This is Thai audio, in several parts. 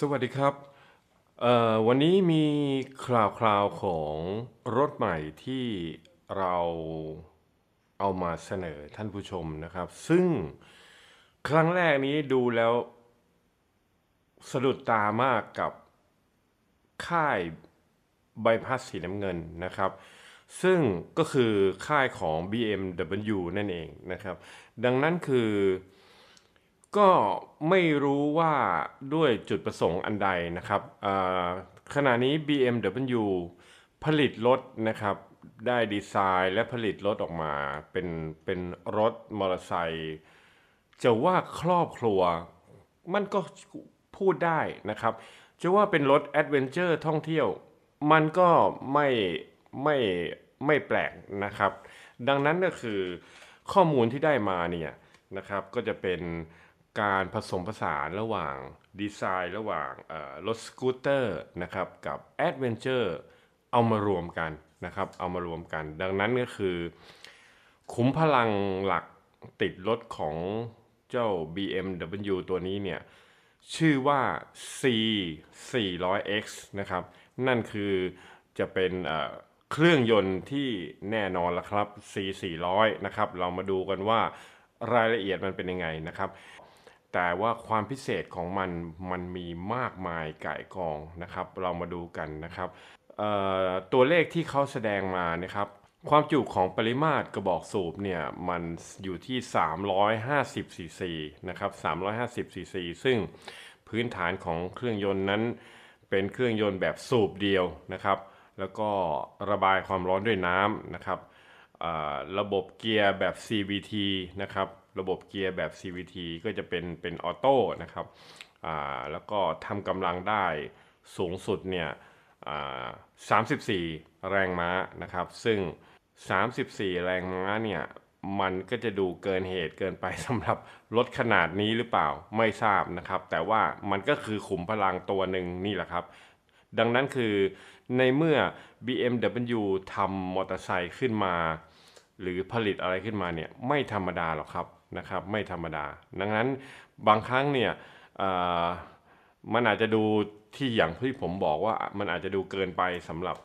สวัสดีครับ วันนี้มีข่าวคราวของรถใหม่ที่เราเอามาเสนอท่านผู้ชมนะครับ ซึ่งครั้งแรกนี้ดูแล้วสะดุดตามากกับค่ายใบพัดสีน้ำเงินนะครับ ซึ่งก็คือค่ายของ BMW นั่นเองนะครับ ดังนั้นคือก็ไม่รู้ว่าด้วยจุดประสงค์อันใดนะครับ ขณะนี้ BMW ผลิตรถนะครับได้ดีไซน์และผลิตรถออกมา เป็นเป็นรถมอเตอร์ไซค์จะว่าครอบครัว มันก็พูดได้นะครับจะว่าเป็นรถแอดเวนเจอร์ท่องเที่ยว มันก็ไม่ไม่ไม่แปลกนะครับ ดังนั้นก็คือข้อมูลที่ได้มาเนี่ยนะครับก็จะเป็นการผสมผสานระหว่างดีไซน์ระหว่างรถสกูตเตอร์นะครับกับแอดเวนเจอร์เอามารวมกันนะครับเอามารวมกัน ดังนั้นก็คือขุมพลังหลักติดรถของเจ้า BMW ตัวนี้เนี่ย ชื่อว่า C 4 0 0 X นะครับนั่นคือจะเป็นเครื่องยนต์ที่แน่นอนละครับ C 4 0 0นะครับเรามาดูกันว่ารายละเอียดมันเป็นยังไงนะครับแต่ว่าความพิเศษของมันมันมีมากมายไก่กองนะครับ เรามาดูกันนะครับ ตัวเลขที่เขาแสดงมานะครับ ความจุของปริมาตรกระบอกสูบเนี่ยมันอยู่ที่350ซีซีนะครับ350ซีซีซึ่งพื้นฐานของเครื่องยนต์นั้น เป็นเครื่องยนต์แบบสูบเดียวนะครับ แล้วก็ระบายความร้อนด้วยน้ำนะครับระบบเกียร์แบบ CVT นะครับระบบเกียร์แบบ CVT ก็จะเป็นเป็นออโต้นะครับแล้วก็ทำกำลังได้สูงสุดเนี่ย34 แรงม้านะครับซึ่ง 34 แรงม้าเนี่ยมันก็จะดูเกินเหตุเกินไปสำหรับรถขนาดนี้หรือเปล่าไม่ทราบนะครับ แต่ว่ามันก็คือขุมพลังตัวหนึ่งนี่แหละครับ ดังนั้นคือในเมื่อ BMW ทำมอเตอร์ไซค์ขึ้นมาหรือผลิตอะไรขึ้นมาเนี่ยไม่ธรรมดาหรอกครับนะครับไม่ธรรมดา ดังนั้นบางครั้งเนี่ยมันอาจจะดูที่อย่างที่ผมบอกว่ามันอาจจะดูเกินไปสำหรับ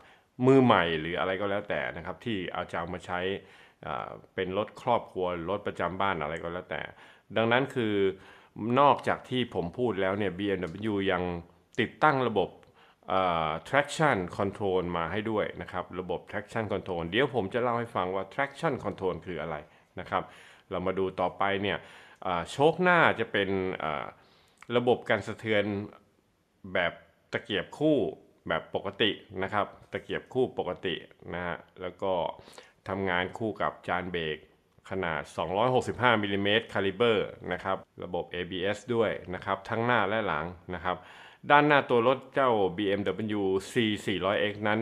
มือใหม่หรืออะไรก็แล้วแต่นะครับที่เอาจะเอามาใช้เป็นรถครอบครัวรถประจำบ้านอะไรก็แล้วแต่ ดังนั้นคือนอกจากที่ผมพูดแล้วเนี่ย BMW ยังติดตั้งระบบ traction control มาให้ด้วยนะครับระบบ traction control เดี๋ยวผมจะเล่าให้ฟังว่า traction control คืออะไรนะครับเรามาดูต่อไปเนี่ยโชคหน้าจะเป็นระบบการสะเทือนแบบตะเกียบคู่แบบปกตินะครับตะเกียบคู่ปกตินะฮะแล้วก็ทำงานคู่กับจานเบรกขนาด 265มิลิเมตรคาลิเบอร์นะครับระบบ ABS ด้วยนะครับทั้งหน้าและหลังนะครับ ด้านหน้าตัวรถเจ้า BMW C400X นั้น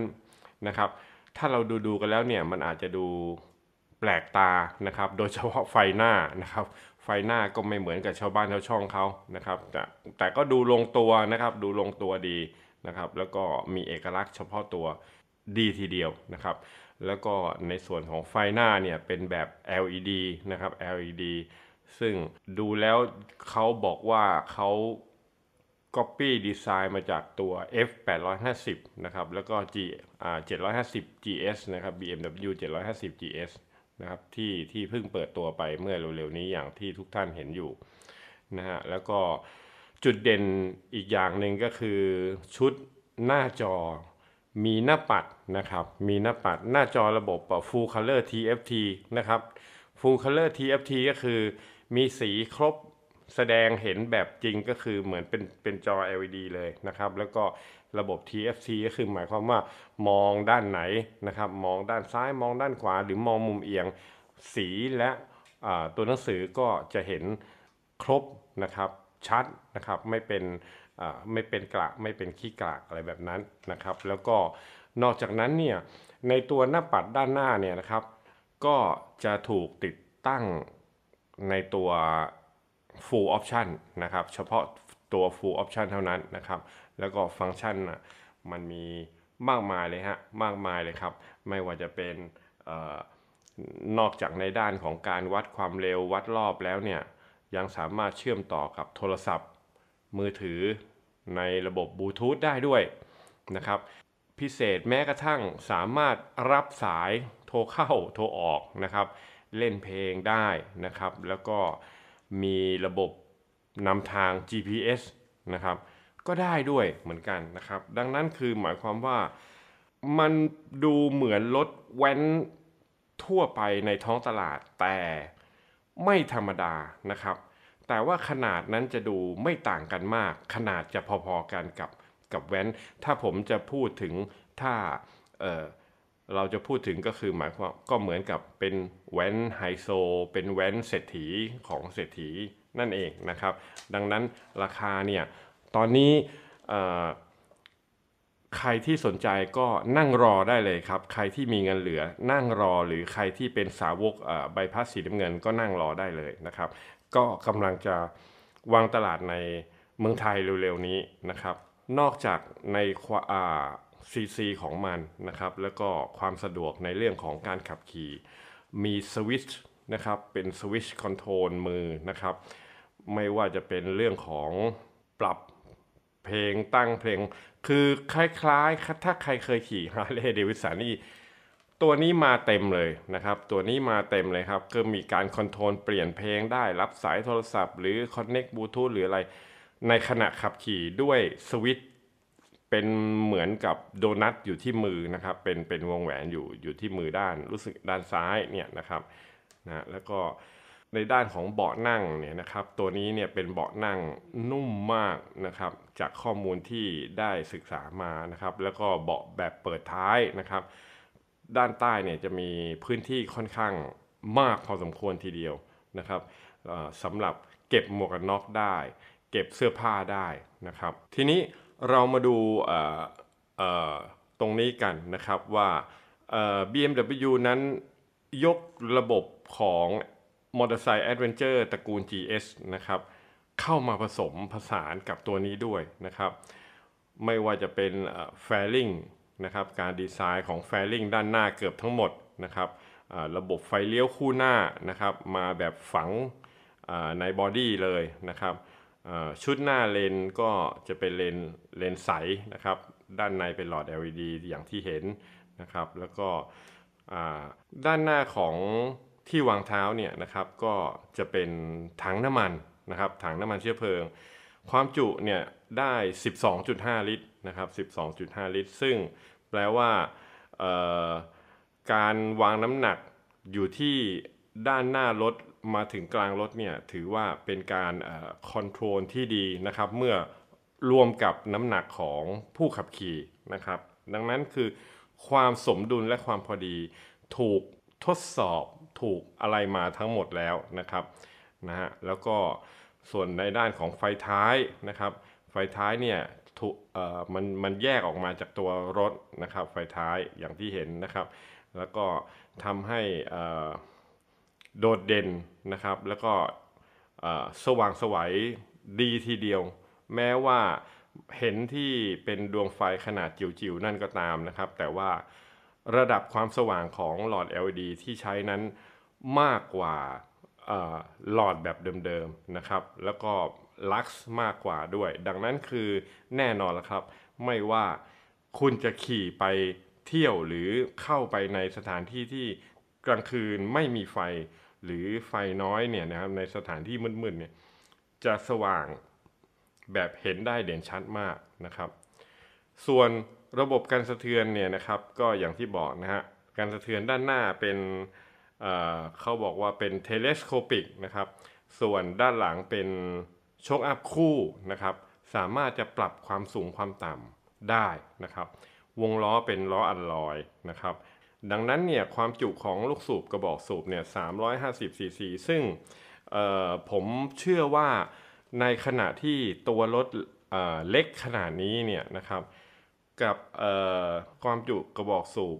นะครับถ้าเราดูดูกันแล้วเนี่ยมันอาจจะดูแปลกตา นะครับ โดยเฉพาะไฟหน้า นะครับ ไฟหน้าก็ไม่เหมือนกับชาวบ้านชาวช่องเขานะครับแต่แต่ก็ดูลงตัว นะครับ ดูลงตัวดี นะครับ แล้วก็มีเอกลักษณ์เฉพาะตัวดีทีเดียว นะครับ แล้วก็ในส่วนของไฟหน้า เนี่ย เป็นแบบ LED นะครับ LED ซึ่งดูแล้วเขาบอกว่า เขา Copy d e s i g ์มาจากตัว F 850นะครับ แล้วก็ G อ่า750 GS นะครับ BMW 750 GS นะครับที่ที่เพิ่งเปิดตัวไปเมื่อเร็วๆนี้อย่างที่ทุกท่านเห็นอยู่นะฮะแล้วก็จุดเด่นอีกอย่างหนึ่งก็คือ ชุดหน้าจอมีหน้าปัดนะครับ มีหน้าปัดหน้าจอระบบ Full Color TFT นะครับ Full Color TFT ก็คือมีสีครบแสดงเห็นแบบจริงก็คือเหมือนเป็นเป็นจอ LED เลยนะครับ แล้วก็ระบบ TFT ก็คือหมายความว่า มองด้านไหนนะครับ มองด้านซ้าย มองด้านขวา หรือมองมุมเอียง สีและตัวหนังสือก็จะเห็นครบนะครับ ชัดนะครับ ไม่เป็นไม่เป็นกระไม่เป็นขี้กระอะไรแบบนั้นนะครับ แล้วก็นอกจากนั้นเนี่ย ในตัวหน้าปัดด้านหน้าเนี่ยนะครับ ก็จะถูกติดตั้งในตัว full option นะครับเฉพาะตัว full option เท่านั้นนะครับแล้วก็ฟังก์ชันมันมีมากมายเลยฮะมากมายเลยครับ ไม่ว่าจะเป็นนอกจากในด้านของการวัดความเร็ววัดรอบแล้วเนี่ยยังสามารถเชื่อมต่อกับโทรศัพท์มือถือในระบบบลูทูธได้ด้วยนะครับพิเศษแม้กระทั่งสามารถรับสายโทรเข้าโทรออกนะครับเล่นเพลงได้นะครับ แล้วก็มีระบบนำทาง GPS นะครับ ก็ได้ด้วยเหมือนกันนะครับ ดังนั้นคือหมายความว่ามันดูเหมือนรถแว้นทั่วไปในท้องตลาด แต่ไม่ธรรมดานะครับ แต่ว่าขนาดนั้นจะดูไม่ต่างกันมาก ขนาดจะพอ ๆ กันกับกับแว้น ถ้าผมจะพูดถึงถ้าเราจะพูดถึงก็คือหมายความก็เหมือนกับเป็นแว้นไฮโซเป็นแว้นเศรษฐีของเศรษฐีนั่นเองนะครับดังนั้นราคาเนี่ยตอนนี้ใครที่สนใจก็นั่งรอได้เลยครับ ใครที่มีเงินเหลือนั่งรอหรือใครที่เป็นสาวกใบพัดสีน้ำเงินก็นั่งรอได้เลยนะครับก็กำลังจะวางตลาดในเมืองไทยเร็วๆนี้นะครับ นอกจากในา cc ของมันนะครับ แล้วก็ความสะดวกในเรื่องของการขับขี่ มีสวิตช์นะครับ เป็นสวิตช์คอนโทรลมือนะครับ ไม่ว่าจะเป็นเรื่องของปรับเพลงตั้งเพลง คือคล้าย ๆ ถ้าใครเคยขี่ฮาร์เลย์เดวิสันนี่ ตัวนี้มาเต็มเลยนะครับ ตัวนี้มาเต็มเลยครับ ก็มีการคอนโทรลเปลี่ยนเพลงได้รับสายโทรศัพท์ หรือคอนเน็กบลูทูธหรืออะไรในขณะขับขี่ด้วยสวิตช์เป็นเหมือนกับโดนัทอยู่ที่มือนะครับ เป็นเป็นวงแหวนอยู่อยู่ที่มือด้านรู้สึกด้านซ้ายเนี่ยนะครับนะแล้วก็ในด้านของเบาะนั่งเนี่ยนะครับตัวนี้เนี่ยเป็นเบาะนั่งนุ่มมากนะครับจากข้อมูลที่ได้ศึกษามานะครับแล้วก็เบาะแบบเปิดท้ายนะครับ ด้านใต้เนี่ยจะมีพื้นที่ค่อนข้างมากพอสมควรทีเดียวนะครับสำหรับเก็บหมวกกันน็อกได้ เก็บเสื้อผ้าได้นะครับทีนี้เรามาดูตรงนี้กันนะครับว่า BMW นั้นยกระบบของมอเตอร์ไซค์แอดเวนเจอร์ตระกูล GS นะครับ เข้ามาผสมผสานกับตัวนี้ด้วยนะครับ ไม่ว่าจะเป็นแฟลิงนะครับการดีไซน์ของแฟลิงด้านหน้าเกือบทั้งหมดนะครับระบบไฟเลี้ยวคู่หน้านะครับ มาแบบฝังในบอดี้เลยนะครับชุดหน้าเลนก็จะเป็นเลนเลนใสนะครับด้านในเป็นหลอด LED อย่างที่เห็นนะครับแล้วก็ด้านหน้าของที่วางเท้าเนี่ยนะครับก็จะเป็นถังน้ำมันนะครับถังน้ำมันเชื้อเพลิง ความจุเนี่ยได้ 12.5 ลิตรนะครับ12.5 ลิตร ซึ่งแปลว่าการวางน้ำหนักอยู่ที่ด้านหน้ารถมาถึงกลางรถเนี่ยถือว่าเป็นการคอนโทรลที่ดีนะครับ เมื่อรวมกับน้ำหนักของผู้ขับขี่นะครับ ดังนั้นคือความสมดุลและความพอดีถูกทดสอบถูกอะไรมาทั้งหมดแล้วนะครับนะฮะแล้วก็ส่วนในด้านของไฟท้ายนะครับ ไฟท้ายเนี่ยถูกเอ่อมันมันแยกออกมาจากตัวรถนะครับ ไฟท้ายอย่างที่เห็นนะครับ แล้วก็ทำให้อ่โดดเด่นนะครับแล้วก็สว่างสวัยดีทีเดียว แม้ว่าเห็นที่เป็นดวงไฟขนาดจิ๋วๆ นั่นก็ตามนะครับ แต่ว่าระดับความสว่างของหลอด LED ที่ใช้นั้นมากกว่าหลอดแบบเดิมๆนะครับ แล้วก็ลักซ์มากกว่าด้วย ดังนั้นคือแน่นอนละครับไม่ว่าคุณจะขี่ไปเที่ยวหรือเข้าไปในสถานที่ที่กลางคืนไม่มีไฟหรือไฟน้อยเนี่ยนะครับในสถานที่มืดๆเนี่ยจะสว่างแบบเห็นได้เด่นชัดมากนะครับ ส่วนระบบการสะเทือนเนี่ยนะครับก็อย่างที่บอกนะฮะการสะเทือนด้านหน้าเป็นเเขาบอกว่าเป็นเทเลสโคปิกนะครับส่วนด้านหลังเป็นโชคอัพคู่นะครับ สามารถจะปรับความสูงความต่ำได้นะครับ วงล้อเป็นล้ออัลลอยนะครับดังนั้นเนี่ยความจุของลูกสูบกระบอกสูบเนี่ย350ซีซีซึ่งผมเชื่อว่าในขณะที่ตัวรถเล็กขนาดนี้เนี่ยนะครับกับความจุกระบอกสูบ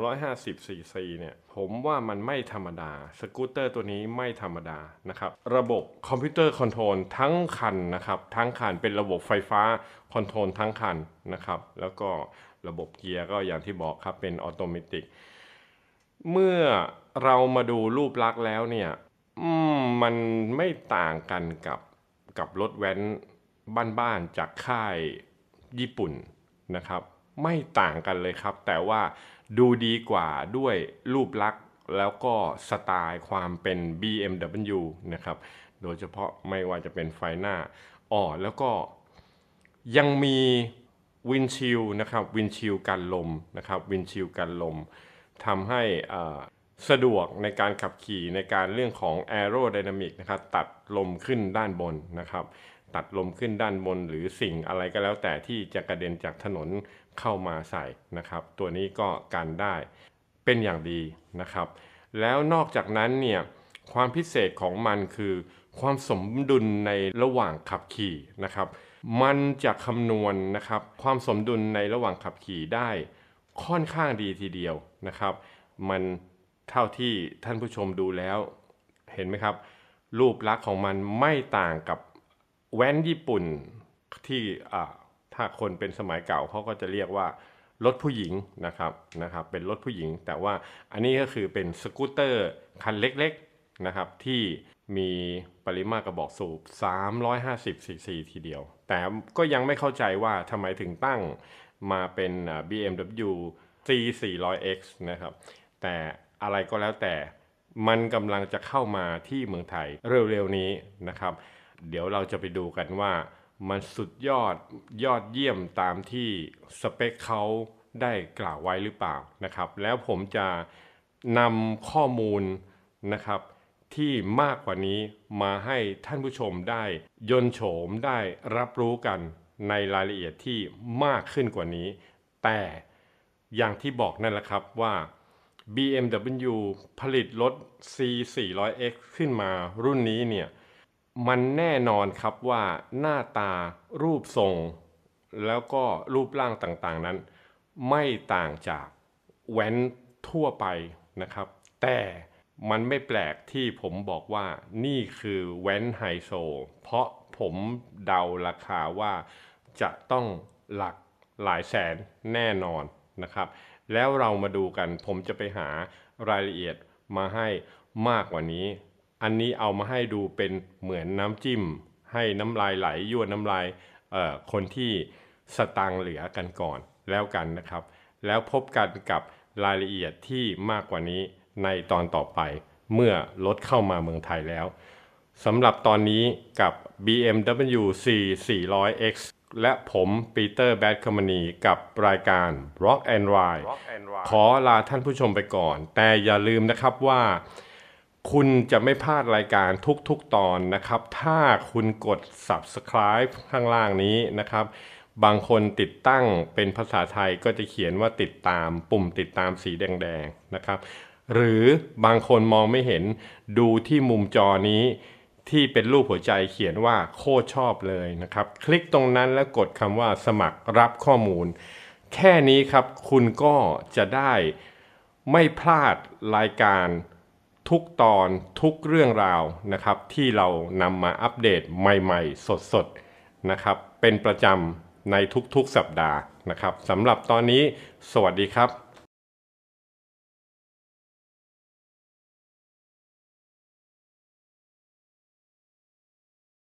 350ซีซีเนี่ยผมว่ามันไม่ธรรมดา สกูตเตอร์ตัวนี้ไม่ธรรมดานะครับระบบคอมพิวเตอร์คอนโทรลทั้งคันนะครับทั้งคันเป็นระบบไฟฟ้าคอนโทรลทั้งคันนะครับแล้วก็ระบบเกียร์ก็อย่างที่บอกครับเป็นออโตเมติกเมื่อเรามาดูรูปลักษณ์แล้วเนี่ยมันไม่ต่างกันกับ กับรถแว้นบ้านๆจากค่ายญี่ปุ่นนะครับ ไม่ต่างกันเลยครับ แต่ว่าดูดีกว่าด้วยรูปลักษณ์แล้วก็สไตล์ความเป็น BMW นะครับโดยเฉพาะไม่ว่าจะเป็นไฟหน้าอ๋อแล้วก็ยังมีวินชิลนะครับวินชิลกันลมนะครับวินชิลกันลมทำให้สะดวกในการขับขี่ในการเรื่องของแอโรไดนามิกนะครับตัดลมขึ้นด้านบนนะครับ ตัดลมขึ้นด้านบนหรือสิ่งอะไรก็แล้วแต่ที่จะกระเด็นจากถนนเข้ามาใส่นะครับ ตัวนี้ก็กันได้เป็นอย่างดีนะครับ แล้วนอกจากนั้นเนี่ยความพิเศษของมันคือความสมดุลในระหว่างขับขี่นะครับมันจะคำนวณนนะครับความสมดุลในระหว่างขับขี่ได้ค่อนข้างดีทีเดียวนะครับ มันเท่าที่ท่านผู้ชมดูแล้วเห็นไหมครับ รูปลักษณ์ของมันไม่ต่างกับแว้นญี่ปุ่น ที่ถ้าคนเป็นสมัยเก่าเขาก็จะเรียกว่ารถผู้หญิงนะครับนะครับเป็นรถผู้หญิงแต่ว่าอันนี้ก็คือเป็นสกูตเตอร์คันเล็กๆนะครับที่มีปริมาตรกระบอกสูบ 350 ซีซีทีเดียวแต่ก็ยังไม่เข้าใจว่าทำไมถึงตั้งมาเป็น BMW C400X นะครับ แต่อะไรก็แล้วแต่มันกำลังจะเข้ามาที่เมืองไทยเร็วๆนี้นะครับ เดี๋ยวเราจะไปดูกันว่ามันสุดยอดยอดเยี่ยมตามที่สเปคเขาได้กล่าวไว้หรือเปล่านะครับ แล้วผมจะนำข้อมูลนะครับที่มากกว่านี้มาให้ท่านผู้ชมได้ ยนโฉมได้รับรู้กันในรายละเอียดที่มากขึ้นกว่านี้ แต่อย่างที่บอกนั่นแหละครับว่า BMW ผลิตรถ C400X ขึ้นมารุ่นนี้เนี่ยมันแน่นอนครับว่าหน้าตารูปทรง แล้วก็รูปร่างต่างๆนั้น ไม่ต่างจากแว้นทั่วไปนะครับ แต่มันไม่แปลกที่ผมบอกว่านี่คือแว้นไฮโซ เพราะผมเดาราคาว่าจะต้องหลักหลายแสนแน่นอนนะครับ แล้วเรามาดูกันผมจะไปหารายละเอียดมาให้มากกว่านี้ อันนี้เอามาให้ดูเป็นเหมือนน้ำจิ้มให้น้ำลายไหลยั่วน้ำลายคนที่สตังเหลือกันก่อนแล้วกันนะครับ แล้วพบกันกับรายละเอียดที่มากกว่านี้ในตอนต่อไปเมื่อรถเข้ามาเมืองไทยแล้วสำหรับตอนนี้กับ BMW C 400X และผมปีเตอร์แบดคอมมานีกับรายการ Rock and Ride ขอลาท่านผู้ชมไปก่อน แต่อย่าลืมนะครับว่า คุณจะไม่พลาดรายการทุกๆตอนนะครับ ถ้าคุณกด subscribe ข้างล่างนี้นะครับ บางคนติดตั้งเป็นภาษาไทยก็จะเขียนว่าติดตามปุ่มติดตามสีแดงๆนะครับหรือบางคนมองไม่เห็นดูที่มุมจอนี้ ที่เป็นรูปหัวใจเขียนว่าโคตรชอบเลยนะครับ คลิกตรงนั้นแล้วกดคำว่าสมัครรับข้อมูล แค่นี้ครับคุณก็จะได้ไม่พลาดรายการทุกตอนทุกเรื่องราวนะครับ ที่เรานำมาอัปเดตใหม่ ๆ สดๆนะครับ เป็นประจำในทุกๆสัปดาห์นะครับสำหรับตอนนี้ สวัสดีครับ